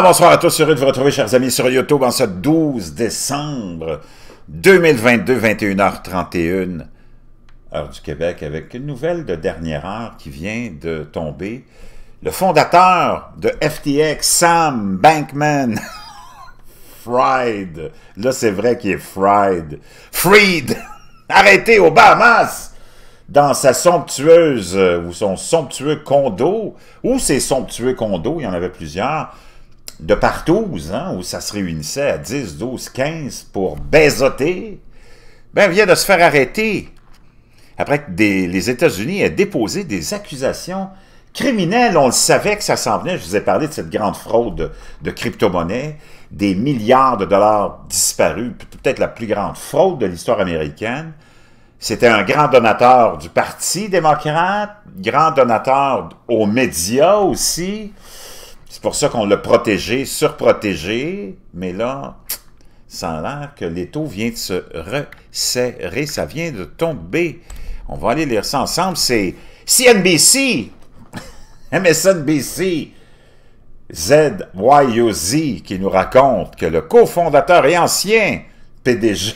bonsoir à tous, heureux de vous retrouver, chers amis, sur YouTube en ce 12 décembre 2022, 21h31, heure du Québec, avec une nouvelle de dernière heure qui vient de tomber. Le fondateur de FTX, Sam Bankman, Fried, là c'est vrai qu'il est fried, Freed, arrêté au Bahamas, dans sa somptueuse euh, ou son somptueux condo, ou ses somptueux condos, il y en avait plusieurs, de partout hein, où ça se réunissait à 10, 12, 15 pour baisoter, ben, vient de se faire arrêter après que les États-Unis aient déposé des accusations criminelles. On le savait que ça s'en venait. Je vous ai parlé de cette grande fraude de crypto-monnaie, des milliards de dollars disparus, peut-être la plus grande fraude de l'histoire américaine. C'était un grand donateur du Parti démocrate, grand donateur aux médias aussi. C'est pour ça qu'on l'a protégé, surprotégé, mais là, ça a l'air que l'étau vient de se resserrer, ça vient de tomber. On va aller lire ça ensemble, c'est CNBC, MSNBC, ZYUZ qui nous raconte que le cofondateur et ancien PDG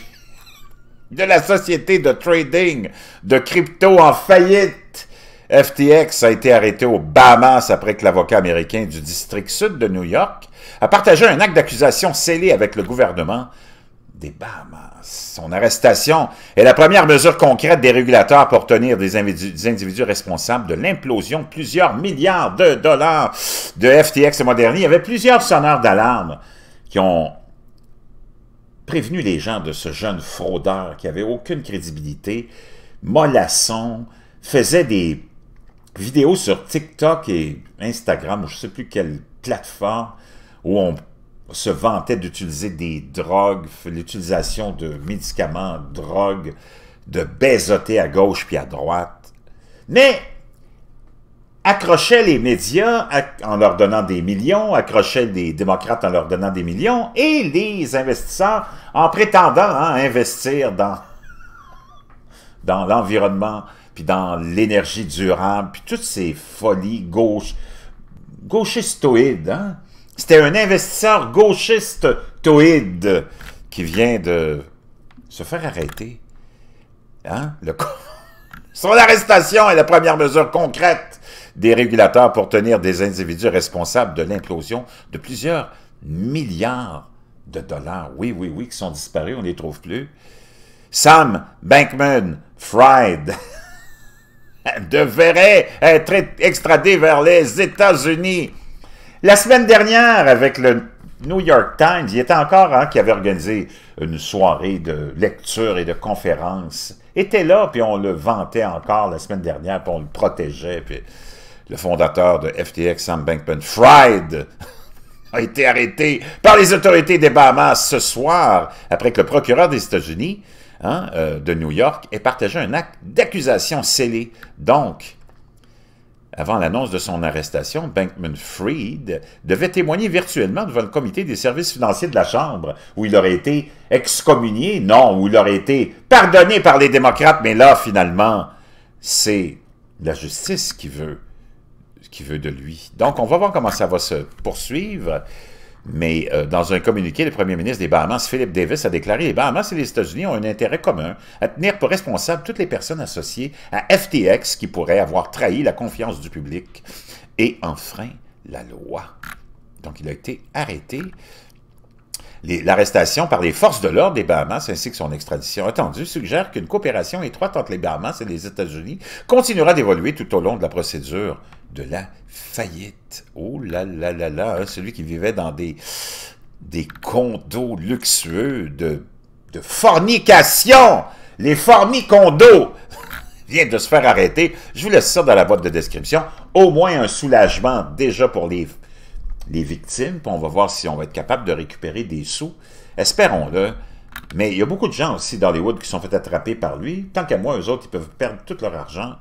de la société de trading de crypto en faillite FTX a été arrêté au Bahamas après que l'avocat américain du district sud de New York a partagé un acte d'accusation scellé avec le gouvernement des Bahamas. Son arrestation est la première mesure concrète des régulateurs pour tenir des individus, responsables de l'implosion de plusieurs milliards de dollars de FTX Ce mois dernier. Il y avait plusieurs sonneurs d'alarme qui ont prévenu les gens de ce jeune fraudeur qui avait aucune crédibilité, mollasson, faisait des Vidéo sur TikTok et Instagram, ou je ne sais plus quelle plateforme, où on se vantait d'utiliser des drogues, l'utilisation de médicaments, drogues, de baisoter à gauche puis à droite. Mais accrochait les médias en leur donnant des millions, accrochait les démocrates en leur donnant des millions, et les investisseurs en prétendant hein, investir dans, dans l'environnement puis dans l'énergie durable, puis toutes ces folies gauches gauchistoïdes. Hein? C'était un investisseur gauchistoïde qui vient de se faire arrêter. Hein? Son arrestation est la première mesure concrète des régulateurs pour tenir des individus responsables de l'implosion de plusieurs milliards de dollars. Oui, oui, oui, qui sont disparus, on ne les trouve plus. Sam Bankman Fried devrait être euh, extradé vers les États-Unis. La semaine dernière, avec le New York Times, il était encore qui avait organisé une soirée de lecture et de conférences. Était là, puis on le vantait encore la semaine dernière, puis on le protégeait. Puis le fondateur de FTX, Sam Bankman Fried, a été arrêté par les autorités des Bahamas ce soir, après que le procureur des États-Unis Hein, euh, de New York et partageait un acte d'accusation scellé. Donc, avant l'annonce de son arrestation, bankman Freed devait témoigner virtuellement devant le comité des services financiers de la Chambre, où il aurait été excommunié, non, où il aurait été pardonné par les démocrates, mais là, finalement, c'est la justice qui veut, qui veut de lui. Donc, on va voir comment ça va se poursuivre. Mais euh, dans un communiqué, le premier ministre des Bahamas, Philip Davis, a déclaré Les Bahamas et les États-Unis ont un intérêt commun à tenir pour responsables toutes les personnes associées à FTX qui pourraient avoir trahi la confiance du public et enfreint la loi. Donc, il a été arrêté. L'arrestation par les forces de l'ordre des Bahamas ainsi que son extradition attendue suggère qu'une coopération étroite entre les Bahamas et les États-Unis continuera d'évoluer tout au long de la procédure de la faillite. Oh là là là là, hein, celui qui vivait dans des, des condos luxueux de, de fornication. Les fornicondos vient de se faire arrêter. Je vous laisse ça dans la boîte de description. Au moins un soulagement déjà pour les, les victimes. Puis on va voir si on va être capable de récupérer des sous. Espérons-le. Mais il y a beaucoup de gens aussi dans les qui sont fait attraper par lui. Tant qu'à moi, eux autres, ils peuvent perdre tout leur argent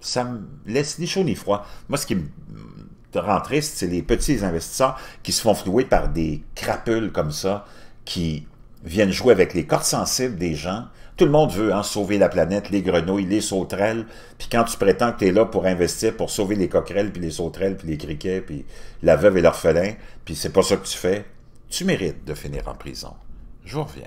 ça me laisse ni chaud ni froid. Moi, ce qui me rend triste, c'est les petits investisseurs qui se font flouer par des crapules comme ça, qui viennent jouer avec les corps sensibles des gens. Tout le monde veut en hein, sauver la planète, les grenouilles, les sauterelles. Puis quand tu prétends que tu es là pour investir, pour sauver les coquerelles, puis les sauterelles, puis les criquets, puis la veuve et l'orphelin, puis c'est pas ça que tu fais, tu mérites de finir en prison. Je vous reviens.